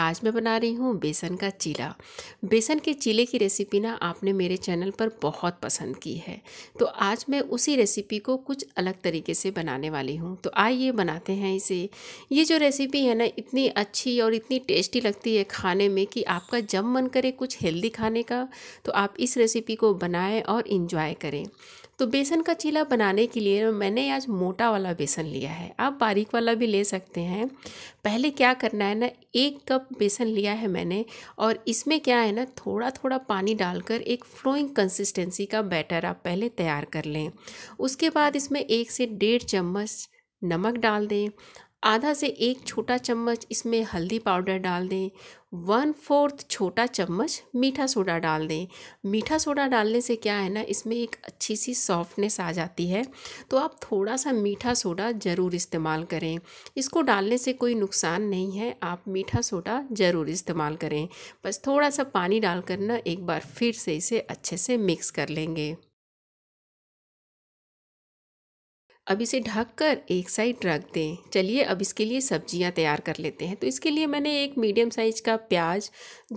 आज मैं बना रही हूँ बेसन का चीला बेसन के चीले की रेसिपी ना आपने मेरे चैनल पर बहुत पसंद की है तो आज मैं उसी रेसिपी को कुछ अलग तरीके से बनाने वाली हूँ तो आइए बनाते हैं इसे ये जो रेसिपी है ना इतनी अच्छी और इतनी टेस्टी लगती है खाने में कि आपका जब मन करे कुछ हेल्दी खाने का तो आप इस रेसिपी को बनाएँ और इन्जॉय करें तो बेसन का चीला बनाने के लिए मैंने आज मोटा वाला बेसन लिया है आप बारीक वाला भी ले सकते हैं पहले क्या करना है ना एक कप बेसन लिया है मैंने और इसमें क्या है ना थोड़ा थोड़ा पानी डालकर एक फ्लोइंग कंसिस्टेंसी का बैटर आप पहले तैयार कर लें उसके बाद इसमें एक से डेढ़ चम्मच नमक डाल दें आधा से एक छोटा चम्मच इसमें हल्दी पाउडर डाल दें वन फोर्थ छोटा चम्मच मीठा सोडा डाल दें मीठा सोडा डालने से क्या है ना इसमें एक अच्छी सी सॉफ्टनेस आ जाती है तो आप थोड़ा सा मीठा सोडा ज़रूर इस्तेमाल करें इसको डालने से कोई नुकसान नहीं है आप मीठा सोडा ज़रूर इस्तेमाल करें बस थोड़ा सा पानी डालकर ना एक बार फिर से इसे अच्छे से मिक्स कर लेंगे अब इसे ढककर एक साइड रख दें चलिए अब इसके लिए सब्जियां तैयार कर लेते हैं तो इसके लिए मैंने एक मीडियम साइज का प्याज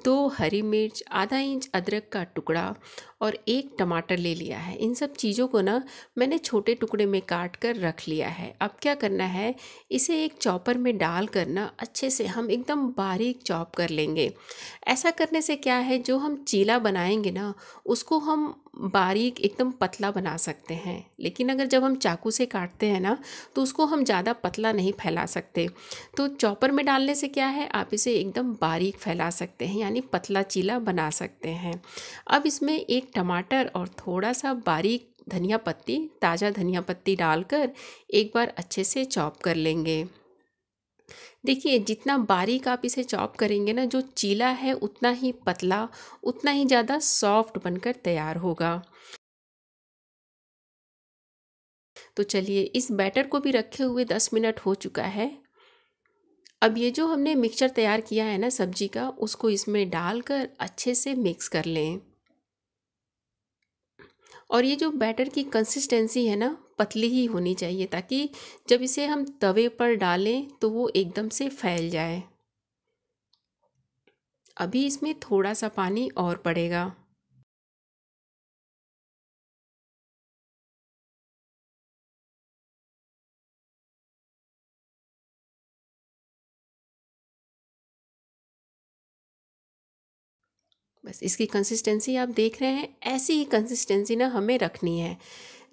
दो हरी मिर्च आधा इंच अदरक का टुकड़ा और एक टमाटर ले लिया है इन सब चीज़ों को ना मैंने छोटे टुकड़े में काट कर रख लिया है अब क्या करना है इसे एक चॉपर में डाल कर ना अच्छे से हम एकदम बारीक चॉप कर लेंगे ऐसा करने से क्या है जो हम चीला बनाएंगे ना उसको हम बारीक एकदम पतला बना सकते हैं लेकिन अगर जब हम चाकू से काटते हैं ना तो उसको हम ज़्यादा पतला नहीं फैला सकते तो चॉपर में डालने से क्या है आप इसे एकदम बारीक फैला सकते हैं यानी पतला चीला बना सकते हैं अब इसमें एक टमाटर और थोड़ा सा बारीक धनिया पत्ती ताज़ा धनिया पत्ती डालकर एक बार अच्छे से चॉप कर लेंगे देखिए जितना बारीक आप इसे चॉप करेंगे ना जो चीला है उतना ही पतला उतना ही ज़्यादा सॉफ्ट बनकर तैयार होगा तो चलिए इस बैटर को भी रखे हुए दस मिनट हो चुका है अब ये जो हमने मिक्सचर तैयार किया है ना सब्जी का उसको इसमें डालकर अच्छे से मिक्स कर लें और ये जो बैटर की कंसिस्टेंसी है ना पतली ही होनी चाहिए ताकि जब इसे हम तवे पर डालें तो वो एकदम से फैल जाए अभी इसमें थोड़ा सा पानी और पड़ेगा बस इसकी कंसिस्टेंसी आप देख रहे हैं ऐसी ही कंसिस्टेंसी ना हमें रखनी है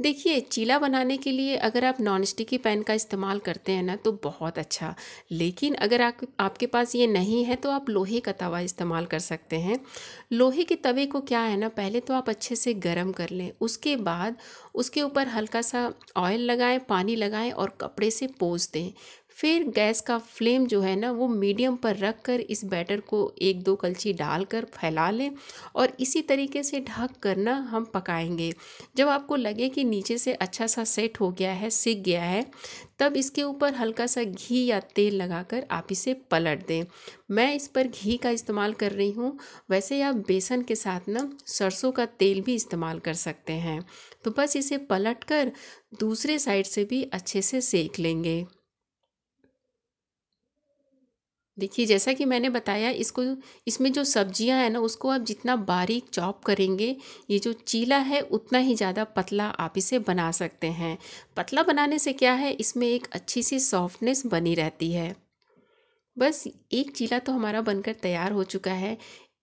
देखिए चीला बनाने के लिए अगर आप नॉन स्टिकी पैन का इस्तेमाल करते हैं ना तो बहुत अच्छा लेकिन अगर आप आपके पास ये नहीं है तो आप लोहे का तवा इस्तेमाल कर सकते हैं लोहे के तवे को क्या है ना पहले तो आप अच्छे से गर्म कर लें उसके बाद उसके ऊपर हल्का सा ऑयल लगाएं पानी लगाएं और कपड़े से पोस दें फिर गैस का फ्लेम जो है ना वो मीडियम पर रख कर इस बैटर को एक दो कलछी डालकर फैला लें और इसी तरीके से ढक कर ना हम पकाएंगे जब आपको लगे कि नीचे से अच्छा सा सेट हो गया है सीख गया है तब इसके ऊपर हल्का सा घी या तेल लगाकर आप इसे पलट दें मैं इस पर घी का इस्तेमाल कर रही हूँ वैसे आप बेसन के साथ ना सरसों का तेल भी इस्तेमाल कर सकते हैं तो बस इसे पलट कर दूसरे साइड से भी अच्छे से सेक लेंगे देखिए जैसा कि मैंने बताया इसको इसमें जो सब्जियां हैं ना उसको आप जितना बारीक चॉप करेंगे ये जो चीला है उतना ही ज़्यादा पतला आप इसे बना सकते हैं पतला बनाने से क्या है इसमें एक अच्छी सी सॉफ्टनेस बनी रहती है बस एक चीला तो हमारा बनकर तैयार हो चुका है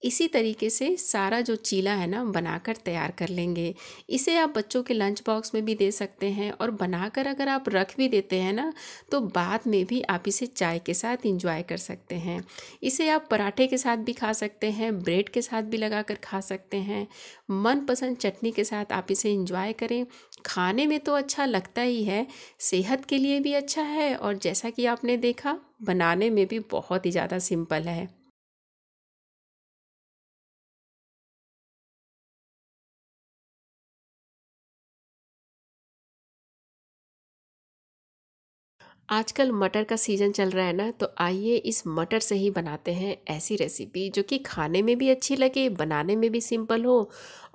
इसी तरीके से सारा जो चीला है ना बनाकर तैयार कर लेंगे इसे आप बच्चों के लंच बॉक्स में भी दे सकते हैं और बनाकर अगर आप रख भी देते हैं ना तो बाद में भी आप इसे चाय के साथ इंजॉय कर सकते हैं इसे आप पराठे के साथ भी खा सकते हैं ब्रेड के साथ भी लगा कर खा सकते हैं मनपसंद चटनी के साथ आप इसे इंजॉय करें खाने में तो अच्छा लगता ही है सेहत के लिए भी अच्छा है और जैसा कि आपने देखा बनाने में भी बहुत ही ज़्यादा सिंपल है आजकल मटर का सीज़न चल रहा है ना तो आइए इस मटर से ही बनाते हैं ऐसी रेसिपी जो कि खाने में भी अच्छी लगे बनाने में भी सिंपल हो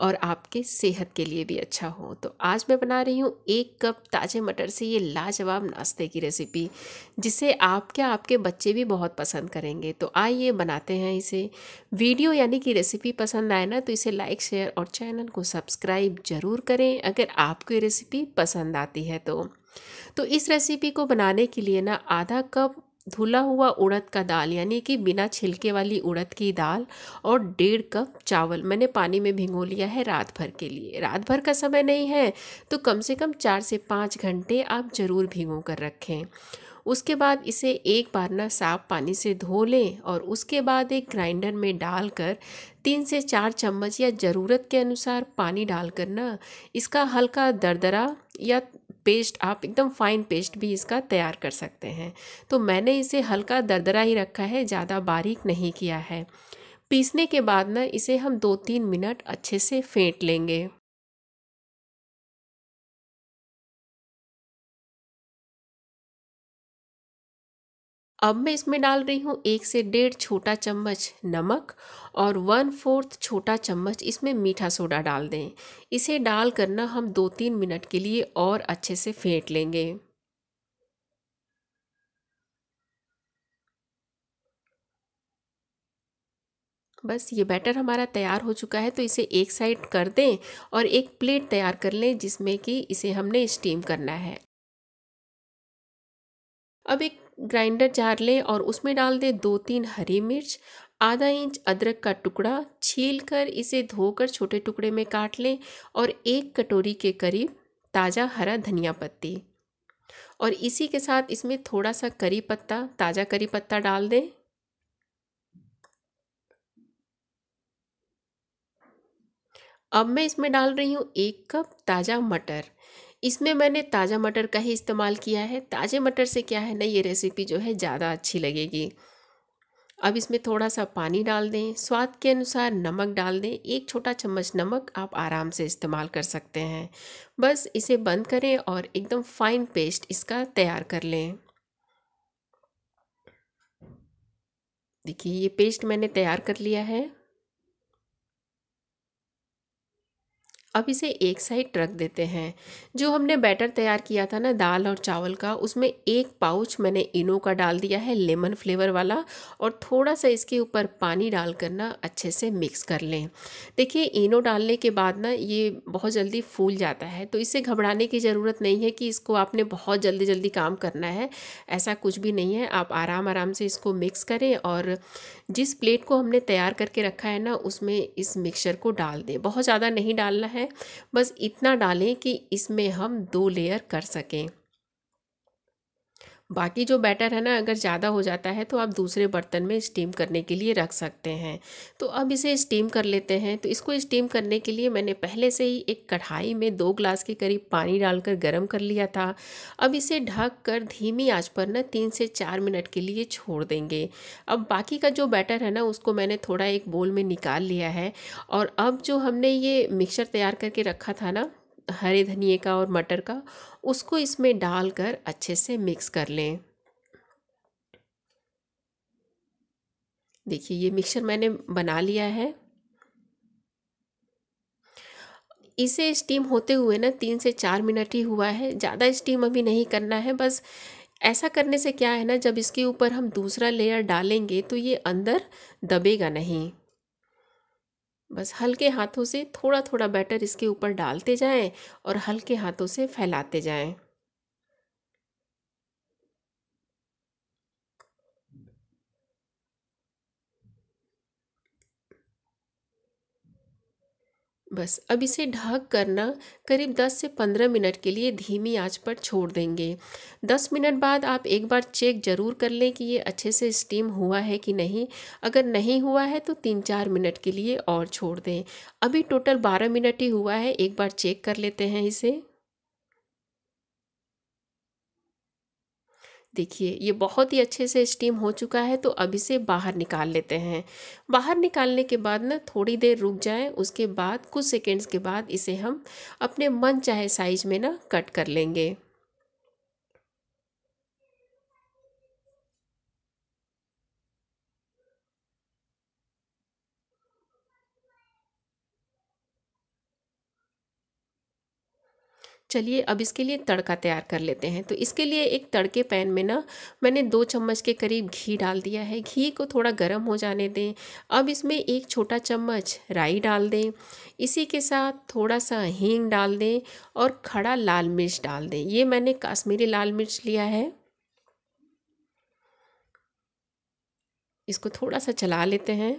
और आपके सेहत के लिए भी अच्छा हो तो आज मैं बना रही हूँ एक कप ताज़े मटर से ये लाजवाब नाश्ते की रेसिपी जिसे आप क्या आपके बच्चे भी बहुत पसंद करेंगे तो आइए बनाते हैं इसे वीडियो यानी कि रेसिपी पसंद आए ना तो इसे लाइक शेयर और चैनल को सब्सक्राइब ज़रूर करें अगर आपको ये रेसिपी पसंद आती है तो तो इस रेसिपी को बनाने के लिए ना आधा कप धुला हुआ उड़द का दाल यानी कि बिना छिलके वाली उड़द की दाल और डेढ़ कप चावल मैंने पानी में भिगो लिया है रात भर के लिए रात भर का समय नहीं है तो कम से कम चार से पाँच घंटे आप ज़रूर भिगो कर रखें उसके बाद इसे एक बार ना साफ पानी से धो लें और उसके बाद एक ग्राइंडर में डालकर तीन से चार चम्मच या ज़रूरत के अनुसार पानी डालकर ना इसका हल्का दरदरा या पेस्ट आप एकदम फाइन पेस्ट भी इसका तैयार कर सकते हैं तो मैंने इसे हल्का दरदरा ही रखा है ज़्यादा बारीक नहीं किया है पीसने के बाद ना इसे हम दो तीन मिनट अच्छे से फेंट लेंगे अब मैं इसमें डाल रही हूँ एक से डेढ़ छोटा चम्मच नमक और वन फोर्थ छोटा चम्मच इसमें मीठा सोडा डाल दें इसे डाल करना हम दो तीन मिनट के लिए और अच्छे से फेंट लेंगे बस ये बैटर हमारा तैयार हो चुका है तो इसे एक साइड कर दें और एक प्लेट तैयार कर लें जिसमें कि इसे हमने स्टीम करना है अब एक ग्राइंडर जार लें और उसमें डाल दें दो तीन हरी मिर्च आधा इंच अदरक का टुकड़ा छील कर इसे धोकर छोटे टुकड़े में काट लें और एक कटोरी के करीब ताज़ा हरा धनिया पत्ती और इसी के साथ इसमें थोड़ा सा करी पत्ता ताज़ा करी पत्ता डाल दें अब मैं इसमें डाल रही हूँ एक कप ताज़ा मटर इसमें मैंने ताज़ा मटर का ही इस्तेमाल किया है ताज़े मटर से क्या है ना ये रेसिपी जो है ज़्यादा अच्छी लगेगी अब इसमें थोड़ा सा पानी डाल दें स्वाद के अनुसार नमक डाल दें एक छोटा चम्मच नमक आप आराम से इस्तेमाल कर सकते हैं बस इसे बंद करें और एकदम फाइन पेस्ट इसका तैयार कर लें देखिए ये पेस्ट मैंने तैयार कर लिया है अब इसे एक साइड रख देते हैं जो हमने बैटर तैयार किया था ना दाल और चावल का उसमें एक पाउच मैंने इनो का डाल दिया है लेमन फ्लेवर वाला और थोड़ा सा इसके ऊपर पानी डाल कर ना अच्छे से मिक्स कर लें देखिए इनो डालने के बाद ना ये बहुत जल्दी फूल जाता है तो इससे घबराने की ज़रूरत नहीं है कि इसको आपने बहुत जल्दी जल्दी काम करना है ऐसा कुछ भी नहीं है आप आराम आराम से इसको मिक्स करें और जिस प्लेट को हमने तैयार करके रखा है ना उसमें इस मिक्सचर को डाल दें बहुत ज़्यादा नहीं डालना है है बस इतना डालें कि इसमें हम दो लेयर कर सकें बाकी जो बैटर है ना अगर ज़्यादा हो जाता है तो आप दूसरे बर्तन में स्टीम करने के लिए रख सकते हैं तो अब इसे स्टीम कर लेते हैं तो इसको स्टीम करने के लिए मैंने पहले से ही एक कढ़ाई में दो ग्लास के करीब पानी डालकर गर्म कर लिया था अब इसे ढक कर धीमी आँच पर ना तीन से चार मिनट के लिए छोड़ देंगे अब बाकी का जो बैटर है ना उसको मैंने थोड़ा एक बोल में निकाल लिया है और अब जो हमने ये मिक्सर तैयार करके रखा था ना हरे धनिए का और मटर का उसको इसमें डालकर अच्छे से मिक्स कर लें देखिए ये मिक्सचर मैंने बना लिया है इसे स्टीम होते हुए ना तीन से चार मिनट ही हुआ है ज़्यादा स्टीम अभी नहीं करना है बस ऐसा करने से क्या है ना जब इसके ऊपर हम दूसरा लेयर डालेंगे तो ये अंदर दबेगा नहीं बस हल्के हाथों से थोड़ा थोड़ा बैटर इसके ऊपर डालते जाएं और हल्के हाथों से फैलाते जाएं बस अब इसे ढक करना करीब 10 से 15 मिनट के लिए धीमी आंच पर छोड़ देंगे 10 मिनट बाद आप एक बार चेक ज़रूर कर लें कि ये अच्छे से स्टीम हुआ है कि नहीं अगर नहीं हुआ है तो तीन चार मिनट के लिए और छोड़ दें अभी टोटल 12 मिनट ही हुआ है एक बार चेक कर लेते हैं इसे देखिए ये बहुत ही अच्छे से स्टीम हो चुका है तो अब इसे बाहर निकाल लेते हैं बाहर निकालने के बाद ना थोड़ी देर रुक जाए उसके बाद कुछ सेकेंड्स के बाद इसे हम अपने मन चाहे साइज में ना कट कर लेंगे चलिए अब इसके लिए तड़का तैयार कर लेते हैं तो इसके लिए एक तड़के पैन में ना मैंने दो चम्मच के करीब घी डाल दिया है घी को थोड़ा गर्म हो जाने दें अब इसमें एक छोटा चम्मच राई डाल दें इसी के साथ थोड़ा सा हींग डाल दें और खड़ा लाल मिर्च डाल दें ये मैंने काश्मीरी लाल मिर्च लिया है इसको थोड़ा सा चला लेते हैं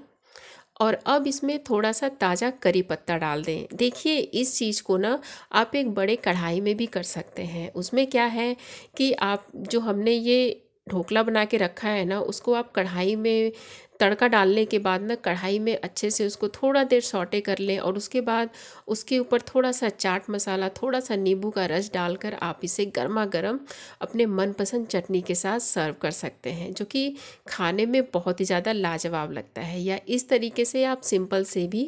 और अब इसमें थोड़ा सा ताज़ा करी पत्ता डाल दें देखिए इस चीज़ को ना आप एक बड़े कढ़ाई में भी कर सकते हैं उसमें क्या है कि आप जो हमने ये ढोकला बना के रखा है ना उसको आप कढ़ाई में तड़का डालने के बाद ना कढ़ाई में अच्छे से उसको थोड़ा देर सौटे कर लें और उसके बाद उसके ऊपर थोड़ा सा चाट मसाला थोड़ा सा नींबू का रस डालकर आप इसे गर्मा गर्म अपने मनपसंद चटनी के साथ सर्व कर सकते हैं जो कि खाने में बहुत ही ज़्यादा लाजवाब लगता है या इस तरीके से आप सिंपल से भी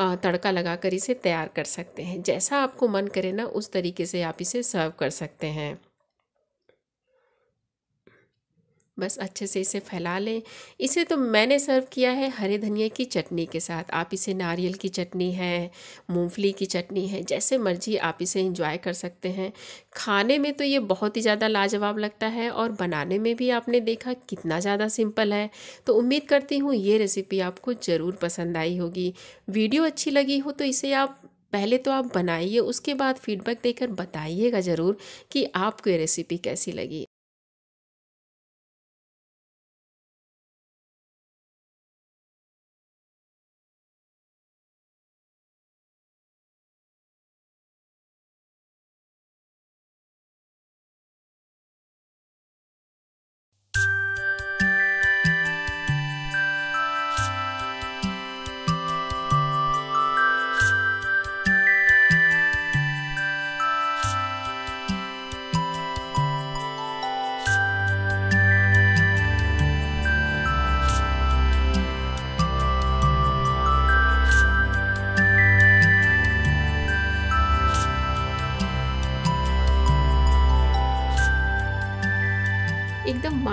तड़का लगा इसे तैयार कर सकते हैं जैसा आपको मन करे ना उस तरीके से आप इसे सर्व कर सकते हैं बस अच्छे से इसे फैला लें इसे तो मैंने सर्व किया है हरे धनिया की चटनी के साथ आप इसे नारियल की चटनी है मूंगफली की चटनी है जैसे मर्जी आप इसे इंजॉय कर सकते हैं खाने में तो ये बहुत ही ज़्यादा लाजवाब लगता है और बनाने में भी आपने देखा कितना ज़्यादा सिंपल है तो उम्मीद करती हूँ ये रेसिपी आपको ज़रूर पसंद आई होगी वीडियो अच्छी लगी हो तो इसे आप पहले तो आप बनाइए उसके बाद फीडबैक देकर बताइएगा ज़रूर कि आपको ये रेसिपी कैसी लगी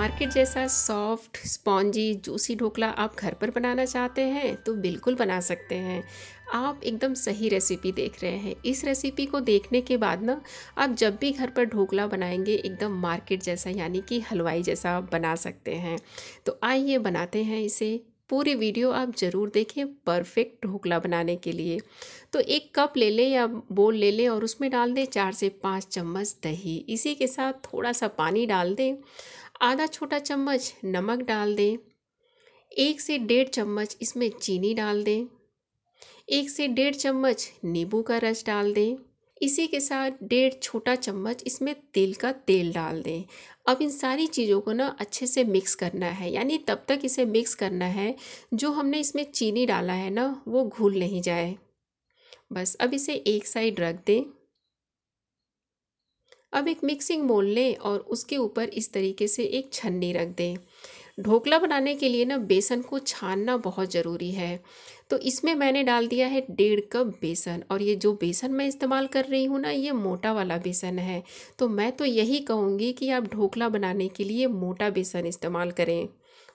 मार्केट जैसा सॉफ्ट स्पॉन्जी जूसी ढोकला आप घर पर बनाना चाहते हैं तो बिल्कुल बना सकते हैं आप एकदम सही रेसिपी देख रहे हैं इस रेसिपी को देखने के बाद ना आप जब भी घर पर ढोकला बनाएंगे एकदम मार्केट जैसा यानी कि हलवाई जैसा आप बना सकते हैं तो आइए बनाते हैं इसे पूरी वीडियो आप ज़रूर देखें परफेक्ट ढोकला बनाने के लिए तो एक कप ले लें या बोल ले लें और उसमें डाल दें चार से पाँच चम्मच दही इसी के साथ थोड़ा सा पानी डाल दें आधा छोटा चम्मच नमक डाल दें एक से डेढ़ चम्मच इसमें चीनी डाल दें एक से डेढ़ चम्मच नींबू का रस डाल दें इसी के साथ डेढ़ छोटा चम्मच इसमें तिल का तेल डाल दें अब इन सारी चीज़ों को ना अच्छे से मिक्स करना है यानी तब तक इसे मिक्स करना है जो हमने इसमें चीनी डाला है ना वो घुल नहीं जाए बस अब इसे एक साइड रख दें अब एक मिक्सिंग बोल लें और उसके ऊपर इस तरीके से एक छन्नी रख दें ढोकला बनाने के लिए ना बेसन को छानना बहुत ज़रूरी है तो इसमें मैंने डाल दिया है डेढ़ कप बेसन और ये जो बेसन मैं इस्तेमाल कर रही हूँ ना ये मोटा वाला बेसन है तो मैं तो यही कहूँगी कि आप ढोकला बनाने के लिए मोटा बेसन इस्तेमाल करें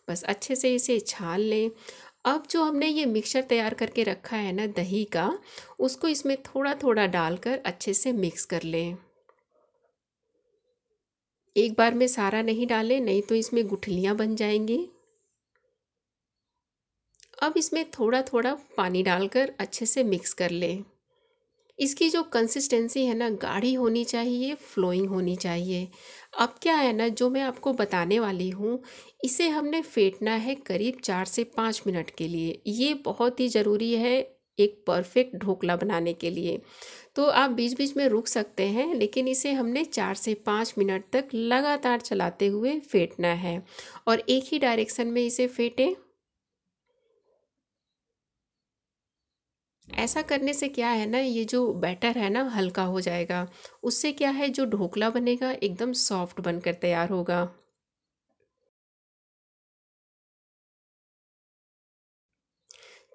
बस अच्छे से इसे छान लें अब जो हमने ये मिक्सचर तैयार करके रखा है ना दही का उसको इसमें थोड़ा थोड़ा डालकर अच्छे से मिक्स कर लें एक बार में सारा नहीं डालें नहीं तो इसमें गुठलियाँ बन जाएंगी अब इसमें थोड़ा थोड़ा पानी डालकर अच्छे से मिक्स कर लें इसकी जो कंसिस्टेंसी है ना गाढ़ी होनी चाहिए फ्लोइंग होनी चाहिए अब क्या है ना जो मैं आपको बताने वाली हूँ इसे हमने फेंटना है करीब चार से पाँच मिनट के लिए ये बहुत ही ज़रूरी है एक परफेक्ट ढोकला बनाने के लिए तो आप बीच बीच में रुक सकते हैं लेकिन इसे हमने चार से पाँच मिनट तक लगातार चलाते हुए फेंटना है और एक ही डायरेक्शन में इसे फेंटें ऐसा करने से क्या है ना ये जो बैटर है ना हल्का हो जाएगा उससे क्या है जो ढोकला बनेगा एकदम सॉफ्ट बनकर तैयार होगा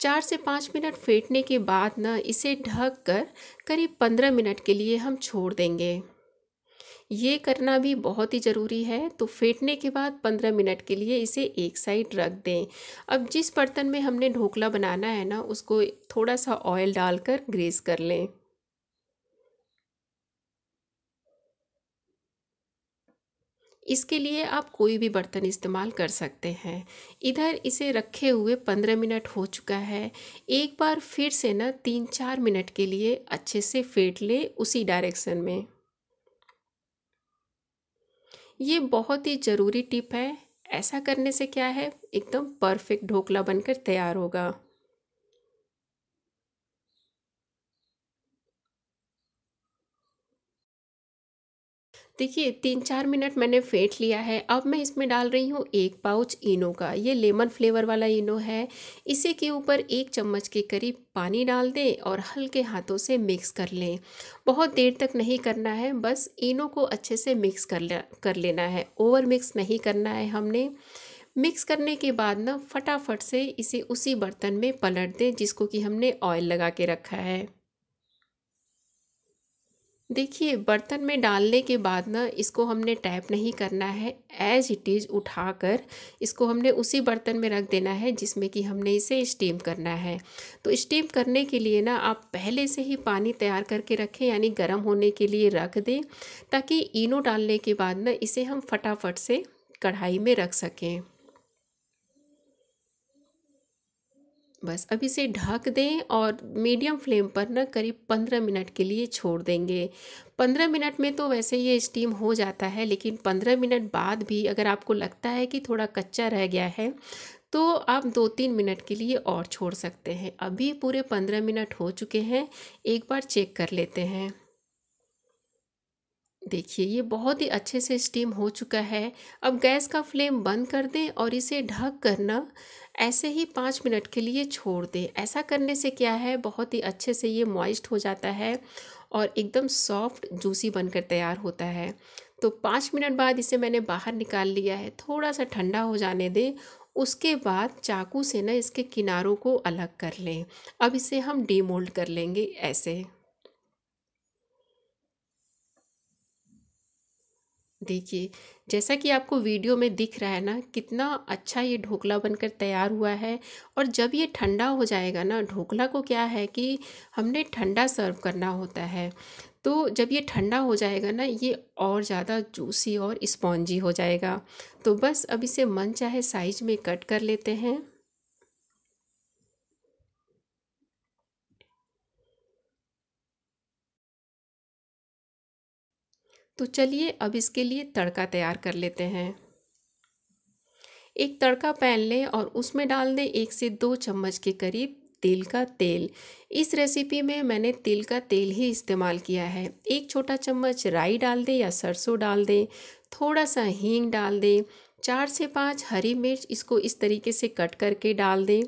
चार से पाँच मिनट फेंटने के बाद ना इसे ढक कर करीब पंद्रह मिनट के लिए हम छोड़ देंगे ये करना भी बहुत ही ज़रूरी है तो फेंटने के बाद पंद्रह मिनट के लिए इसे एक साइड रख दें अब जिस बर्तन में हमने ढोकला बनाना है ना उसको थोड़ा सा ऑयल डालकर ग्रेस कर लें इसके लिए आप कोई भी बर्तन इस्तेमाल कर सकते हैं इधर इसे रखे हुए पंद्रह मिनट हो चुका है एक बार फिर से ना तीन चार मिनट के लिए अच्छे से फेंट लें उसी डायरेक्शन में ये बहुत ही ज़रूरी टिप है ऐसा करने से क्या है एकदम परफेक्ट ढोकला बनकर तैयार होगा देखिए तीन चार मिनट मैंने फेंट लिया है अब मैं इसमें डाल रही हूँ एक पाउच इनो का ये लेमन फ्लेवर वाला इनो है इसी के ऊपर एक चम्मच के करीब पानी डाल दें और हल्के हाथों से मिक्स कर लें बहुत देर तक नहीं करना है बस इनो को अच्छे से मिक्स कर ले, कर लेना है ओवर मिक्स नहीं करना है हमने मिक्स करने के बाद ना फटाफट से इसे उसी बर्तन में पलट दें जिसको कि हमने ऑयल लगा के रखा है देखिए बर्तन में डालने के बाद ना इसको हमने टैप नहीं करना है एज इट इज़ उठाकर इसको हमने उसी बर्तन में रख देना है जिसमें कि हमने इसे स्टीम करना है तो स्टीम करने के लिए ना आप पहले से ही पानी तैयार करके रखें यानी गर्म होने के लिए रख दें ताकि इनो डालने के बाद ना इसे हम फटाफट से कढ़ाई में रख सकें बस अब इसे ढक दें और मीडियम फ्लेम पर ना करीब पंद्रह मिनट के लिए छोड़ देंगे पंद्रह मिनट में तो वैसे ये स्टीम हो जाता है लेकिन पंद्रह मिनट बाद भी अगर आपको लगता है कि थोड़ा कच्चा रह गया है तो आप दो तीन मिनट के लिए और छोड़ सकते हैं अभी पूरे पंद्रह मिनट हो चुके हैं एक बार चेक कर लेते हैं देखिए ये बहुत ही अच्छे से स्टीम हो चुका है अब गैस का फ्लेम बंद कर दें और इसे ढक करना ऐसे ही पाँच मिनट के लिए छोड़ दें ऐसा करने से क्या है बहुत ही अच्छे से ये मॉइस्ट हो जाता है और एकदम सॉफ्ट जूसी बनकर तैयार होता है तो पाँच मिनट बाद इसे मैंने बाहर निकाल लिया है थोड़ा सा ठंडा हो जाने दें उसके बाद चाकू से ना इसके किनारों को अलग कर लें अब इसे हम डीमोल्ड कर लेंगे ऐसे देखिए जैसा कि आपको वीडियो में दिख रहा है ना कितना अच्छा ये ढोकला बनकर तैयार हुआ है और जब ये ठंडा हो जाएगा ना ढोकला को क्या है कि हमने ठंडा सर्व करना होता है तो जब ये ठंडा हो जाएगा ना ये और ज़्यादा जूसी और स्पॉन्जी हो जाएगा तो बस अब इसे मन चाहे साइज में कट कर लेते हैं तो चलिए अब इसके लिए तड़का तैयार कर लेते हैं एक तड़का पैन लें और उसमें डाल दें एक से दो चम्मच के करीब तिल का तेल इस रेसिपी में मैंने तिल का तेल ही इस्तेमाल किया है एक छोटा चम्मच राई डाल दें या सरसों डाल दें थोड़ा सा हींग डाल दें चार से पाँच हरी मिर्च इसको इस तरीके से कट करके डाल दें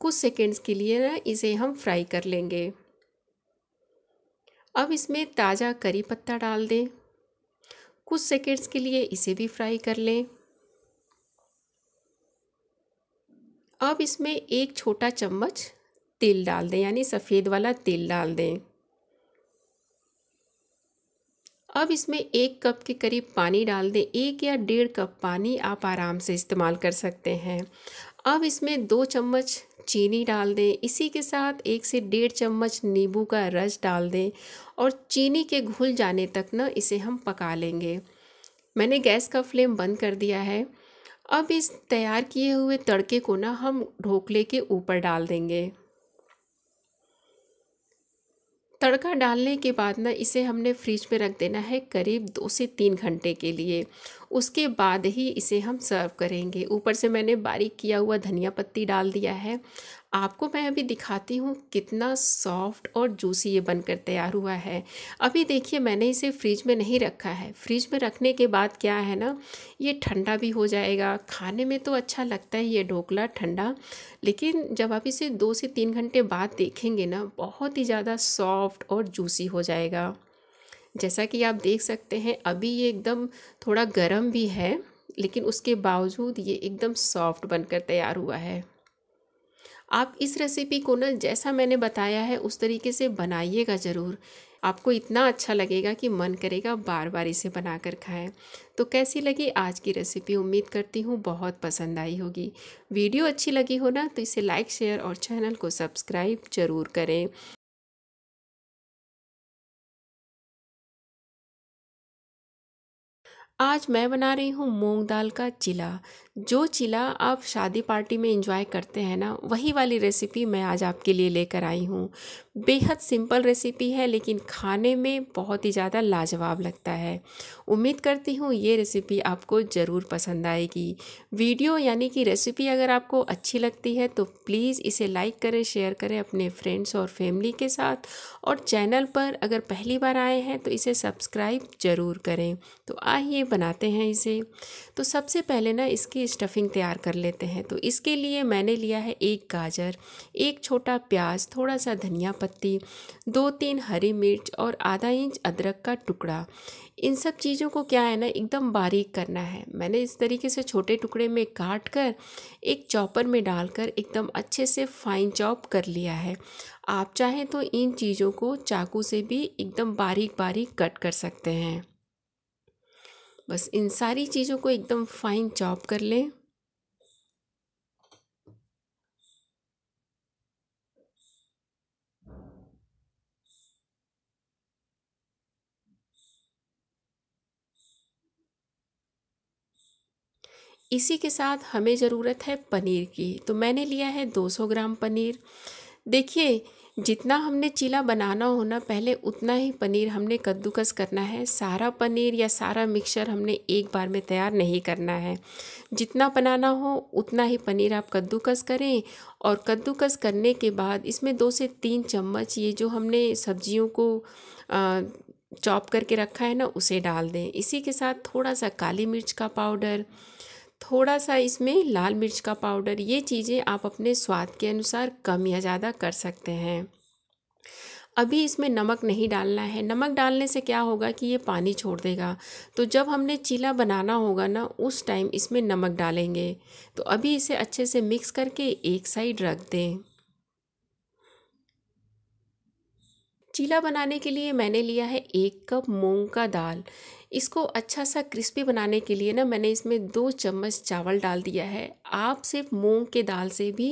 कुछ सेकेंड्स के लिए ना इसे हम फ्राई कर लेंगे अब इसमें ताज़ा करी पत्ता डाल दें कुछ सेकेंड्स के लिए इसे भी फ्राई कर लें अब इसमें एक छोटा चम्मच तेल डाल दें यानी सफ़ेद वाला तेल डाल दें अब इसमें एक कप के करीब पानी डाल दें एक या डेढ़ कप पानी आप आराम से इस्तेमाल कर सकते हैं अब इसमें दो चम्मच चीनी डाल दें इसी के साथ एक से डेढ़ चम्मच नींबू का रस डाल दें और चीनी के घुल जाने तक ना इसे हम पका लेंगे मैंने गैस का फ्लेम बंद कर दिया है अब इस तैयार किए हुए तड़के को ना हम ढोकले के ऊपर डाल देंगे तड़का डालने के बाद ना इसे हमने फ्रिज में रख देना है करीब दो से तीन घंटे के लिए उसके बाद ही इसे हम सर्व करेंगे ऊपर से मैंने बारीक किया हुआ धनिया पत्ती डाल दिया है आपको मैं अभी दिखाती हूँ कितना सॉफ्ट और जूसी ये बनकर तैयार हुआ है अभी देखिए मैंने इसे फ्रिज में नहीं रखा है फ्रिज में रखने के बाद क्या है ना ये ठंडा भी हो जाएगा खाने में तो अच्छा लगता है ये ढोकला ठंडा लेकिन जब आप इसे दो से तीन घंटे बाद देखेंगे ना बहुत ही ज़्यादा सॉफ्ट और जूसी हो जाएगा जैसा कि आप देख सकते हैं अभी ये एकदम थोड़ा गर्म भी है लेकिन उसके बावजूद ये एकदम सॉफ्ट बनकर तैयार हुआ है आप इस रेसिपी को ना जैसा मैंने बताया है उस तरीके से बनाइएगा ज़रूर आपको इतना अच्छा लगेगा कि मन करेगा बार बार इसे बना कर खाएँ तो कैसी लगी आज की रेसिपी उम्मीद करती हूँ बहुत पसंद आई होगी वीडियो अच्छी लगी हो ना तो इसे लाइक शेयर और चैनल को सब्सक्राइब ज़रूर करें आज मैं बना रही हूँ मूंग दाल का चिला जो चिला आप शादी पार्टी में इंजॉय करते हैं ना वही वाली रेसिपी मैं आज आपके लिए लेकर आई हूँ बेहद सिंपल रेसिपी है लेकिन खाने में बहुत ही ज़्यादा लाजवाब लगता है उम्मीद करती हूँ ये रेसिपी आपको ज़रूर पसंद आएगी वीडियो यानी कि रेसिपी अगर आपको अच्छी लगती है तो प्लीज़ इसे लाइक करें शेयर करें अपने फ्रेंड्स और फैमिली के साथ और चैनल पर अगर पहली बार आए हैं तो इसे सब्सक्राइब ज़रूर करें तो आइए बनाते हैं इसे तो सबसे पहले ना इसकी स्टफिंग तैयार कर लेते हैं तो इसके लिए मैंने लिया है एक गाजर एक छोटा प्याज थोड़ा सा धनिया पत्ती दो तीन हरी मिर्च और आधा इंच अदरक का टुकड़ा इन सब चीज़ों को क्या है ना एकदम बारीक करना है मैंने इस तरीके से छोटे टुकड़े में काट कर एक चॉपर में डालकर एकदम अच्छे से फाइन चॉप कर लिया है आप चाहें तो इन चीज़ों को चाकू से भी एकदम बारीक बारीक कट कर सकते हैं बस इन सारी चीज़ों को एकदम फाइन चॉप कर लें इसी के साथ हमें ज़रूरत है पनीर की तो मैंने लिया है 200 ग्राम पनीर देखिए जितना हमने चीला बनाना होना पहले उतना ही पनीर हमने कद्दूकस करना है सारा पनीर या सारा मिक्सचर हमने एक बार में तैयार नहीं करना है जितना बनाना हो उतना ही पनीर आप कद्दूकस करें और कद्दूकस करने के बाद इसमें दो से तीन चम्मच ये जो हमने सब्जियों को आ, चॉप करके रखा है ना उसे डाल दें इसी के साथ थोड़ा सा काली मिर्च का पाउडर थोड़ा सा इसमें लाल मिर्च का पाउडर ये चीज़ें आप अपने स्वाद के अनुसार कम या ज़्यादा कर सकते हैं अभी इसमें नमक नहीं डालना है नमक डालने से क्या होगा कि ये पानी छोड़ देगा तो जब हमने चीला बनाना होगा ना उस टाइम इसमें नमक डालेंगे तो अभी इसे अच्छे से मिक्स करके एक साइड रख दें चीला बनाने के लिए मैंने लिया है एक कप मूंग का दाल इसको अच्छा सा क्रिस्पी बनाने के लिए ना मैंने इसमें दो चम्मच चावल डाल दिया है आप सिर्फ मूंग के दाल से भी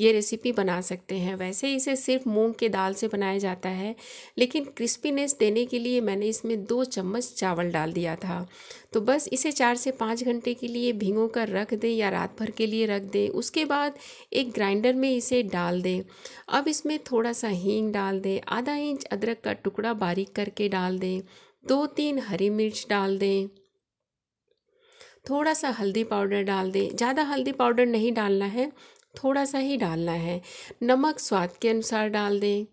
ये रेसिपी बना सकते हैं वैसे इसे सिर्फ मूंग के दाल से बनाया जाता है लेकिन क्रिस्पीनेस देने के लिए मैंने इसमें दो चम्मच चावल डाल दिया था तो बस इसे चार से पाँच घंटे के लिए भींगों कर रख दें या रात भर के लिए रख दें उसके बाद एक ग्राइंडर में इसे डाल दें अब इसमें थोड़ा सा हींग डाल दें आधा इंच अदरक का टुकड़ा बारीक करके डाल दें दो तीन हरी मिर्च डाल दें थोड़ा सा हल्दी पाउडर डाल दें ज़्यादा हल्दी पाउडर नहीं डालना है थोड़ा सा ही डालना है नमक स्वाद के अनुसार डाल दें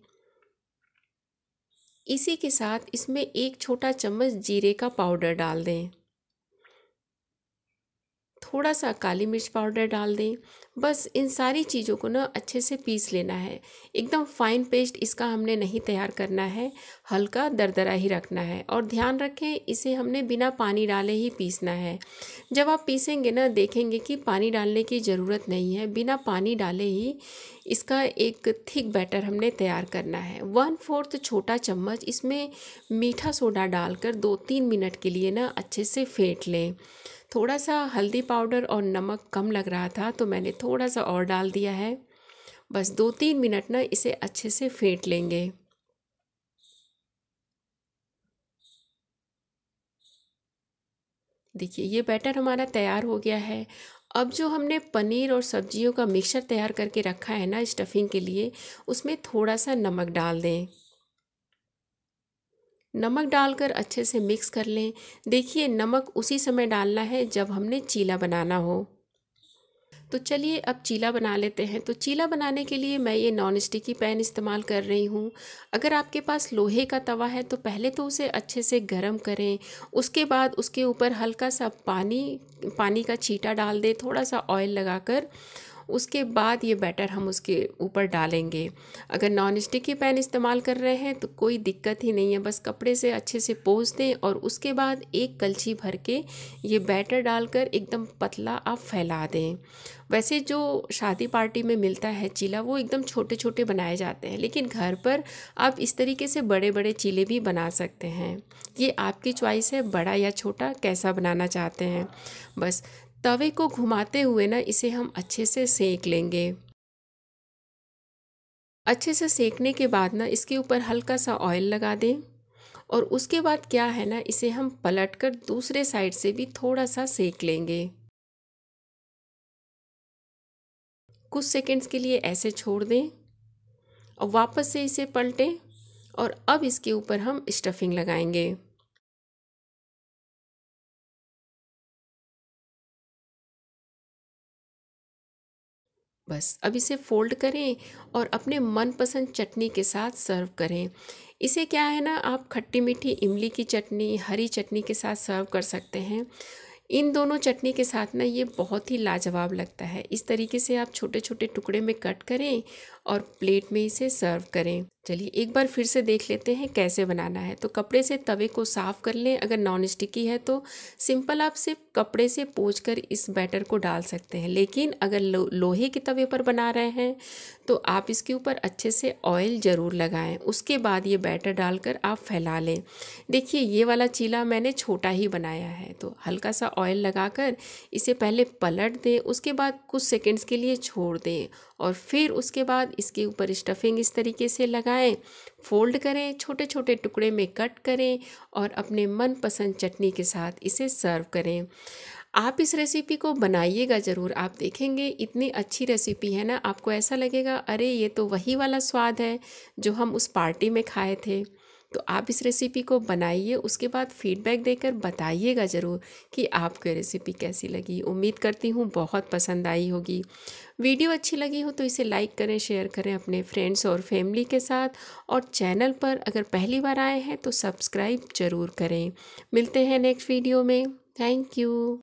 इसी के साथ इसमें एक छोटा चम्मच जीरे का पाउडर डाल दें थोड़ा सा काली मिर्च पाउडर डाल दें बस इन सारी चीज़ों को ना अच्छे से पीस लेना है एकदम फाइन पेस्ट इसका हमने नहीं तैयार करना है हल्का दरदरा ही रखना है और ध्यान रखें इसे हमने बिना पानी डाले ही पीसना है जब आप पीसेंगे ना देखेंगे कि पानी डालने की ज़रूरत नहीं है बिना पानी डाले ही इसका एक थिक बैटर हमने तैयार करना है वन फोर्थ छोटा चम्मच इसमें मीठा सोडा डालकर दो तीन मिनट के लिए ना अच्छे से फेंट लें थोड़ा सा हल्दी पाउडर और नमक कम लग रहा था तो मैंने थोड़ा सा और डाल दिया है बस दो तीन मिनट ना इसे अच्छे से फेंट लेंगे देखिए ये बैटर हमारा तैयार हो गया है अब जो हमने पनीर और सब्जियों का मिक्सचर तैयार करके रखा है ना स्टफिंग के लिए उसमें थोड़ा सा नमक डाल दें नमक डालकर अच्छे से मिक्स कर लें देखिए नमक उसी समय डालना है जब हमने चीला बनाना हो तो चलिए अब चीला बना लेते हैं तो चीला बनाने के लिए मैं ये नॉन स्टिकी पैन इस्तेमाल कर रही हूँ अगर आपके पास लोहे का तवा है तो पहले तो उसे अच्छे से गर्म करें उसके बाद उसके ऊपर हल्का सा पानी पानी का छीटा डाल दें थोड़ा सा ऑयल लगाकर उसके बाद ये बैटर हम उसके ऊपर डालेंगे अगर नॉन स्टिक की पैन इस्तेमाल कर रहे हैं तो कोई दिक्कत ही नहीं है बस कपड़े से अच्छे से पोस दें और उसके बाद एक कलछी भर के ये बैटर डालकर एकदम पतला आप फैला दें वैसे जो शादी पार्टी में मिलता है चीला वो एकदम छोटे छोटे बनाए जाते हैं लेकिन घर पर आप इस तरीके से बड़े बड़े चीले भी बना सकते हैं ये आपकी चॉइस है बड़ा या छोटा कैसा बनाना चाहते हैं बस तवे को घुमाते हुए ना इसे हम अच्छे से सेक लेंगे अच्छे से सेकने के बाद ना इसके ऊपर हल्का सा ऑयल लगा दें और उसके बाद क्या है ना इसे हम पलट कर दूसरे साइड से भी थोड़ा सा सेक लेंगे कुछ सेकंड्स के लिए ऐसे छोड़ दें और वापस से इसे पलटें और अब इसके ऊपर हम स्टफिंग लगाएंगे बस अब इसे फोल्ड करें और अपने मनपसंद चटनी के साथ सर्व करें इसे क्या है ना आप खट्टी मीठी इमली की चटनी हरी चटनी के साथ सर्व कर सकते हैं इन दोनों चटनी के साथ ना ये बहुत ही लाजवाब लगता है इस तरीके से आप छोटे छोटे टुकड़े में कट करें और प्लेट में इसे सर्व करें चलिए एक बार फिर से देख लेते हैं कैसे बनाना है तो कपड़े से तवे को साफ़ कर लें अगर नॉन स्टिकी है तो सिंपल आप सिर्फ कपड़े से पोच कर इस बैटर को डाल सकते हैं लेकिन अगर लो, लोहे के तवे पर बना रहे हैं तो आप इसके ऊपर अच्छे से ऑयल ज़रूर लगाएं उसके बाद ये बैटर डालकर आप फैला लें देखिए ये वाला चीला मैंने छोटा ही बनाया है तो हल्का सा ऑयल लगा इसे पहले पलट दें उसके बाद कुछ सेकेंड्स के लिए छोड़ दें और फिर उसके बाद इसके ऊपर स्टफिंग इस तरीके से लगाएँ लगाएं फोल्ड करें छोटे छोटे टुकड़े में कट करें और अपने मनपसंद चटनी के साथ इसे सर्व करें आप इस रेसिपी को बनाइएगा ज़रूर आप देखेंगे इतनी अच्छी रेसिपी है ना आपको ऐसा लगेगा अरे ये तो वही वाला स्वाद है जो हम उस पार्टी में खाए थे तो आप इस रेसिपी को बनाइए उसके बाद फीडबैक देकर बताइएगा ज़रूर कि आपको रेसिपी कैसी लगी उम्मीद करती हूँ बहुत पसंद आई होगी वीडियो अच्छी लगी हो तो इसे लाइक करें शेयर करें अपने फ्रेंड्स और फैमिली के साथ और चैनल पर अगर पहली बार आए हैं तो सब्सक्राइब ज़रूर करें मिलते हैं नेक्स्ट वीडियो में थैंक यू